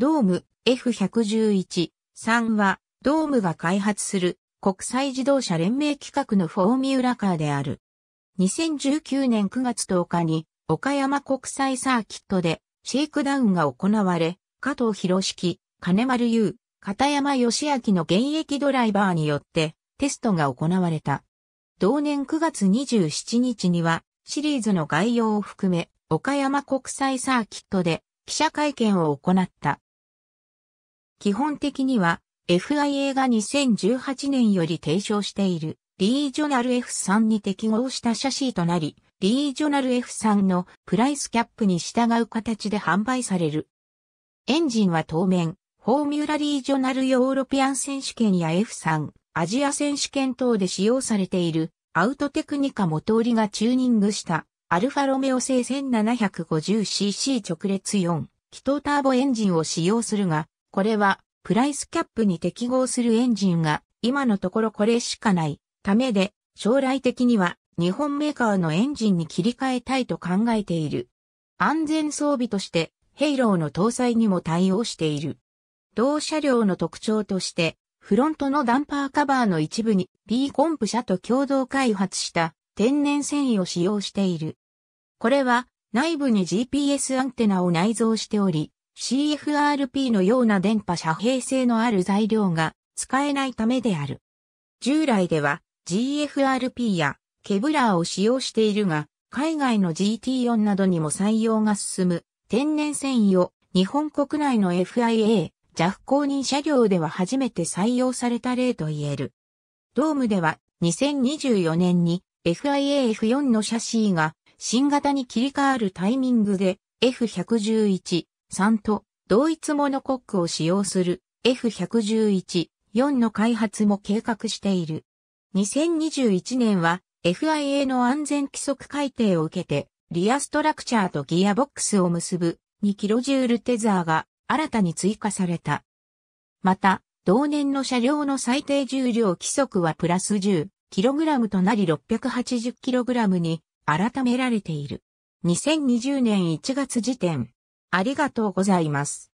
ドーム F111、3は、ドームが開発する国際自動車連盟企画のフォーミュラカーである。2019年9月10日に岡山国際サーキットでシェイクダウンが行われ、加藤博式、金丸優、片山義明の現役ドライバーによってテストが行われた。同年9月27日にはシリーズの概要を含め岡山国際サーキットで記者会見を行った。基本的には FIA が2018年より提唱しているリージョナル F3 に適合したシャシーとなり、リージョナル F3 のプライスキャップに従う形で販売される。エンジンは当面、フォーミュラリージョナルヨーロピアン選手権や F3、アジア選手権等で使用されているアウトテクニカ元売りがチューニングしたアルファロメオ製 1750cc 直列4気筒ターボエンジンを使用するが、これは、プライスキャップに適合するエンジンが、今のところこれしかないためで、将来的には、日本メーカーのエンジンに切り替えたいと考えている。安全装備として、ヘイローの搭載にも対応している。同車両の特徴として、フロントのダンパーカバーの一部に P コンプ社と共同開発した天然繊維を使用している。これは内部に GPS アンテナを内蔵しており、CFRP のような電波遮蔽性のある材料が使えないためである。従来では GFRP やケブラーを使用しているが、海外の GT4 などにも採用が進む天然繊維を日本国内の FIA、JAF 公認車両では初めて採用された例と言える。ドームでは2024年に FIAF4 のシャシーが新型に切り替わるタイミングで F111、3と同一モノコックを使用する F111、4の開発も計画している。2021年は FIA の安全規則改定を受けて、リアストラクチャーとギアボックスを結ぶ 2kJ テザーが新たに追加された。また、同年の車両の最低重量規則はプラス 10kg となり 680kg に改められている。2020年1月時点、ありがとうございます。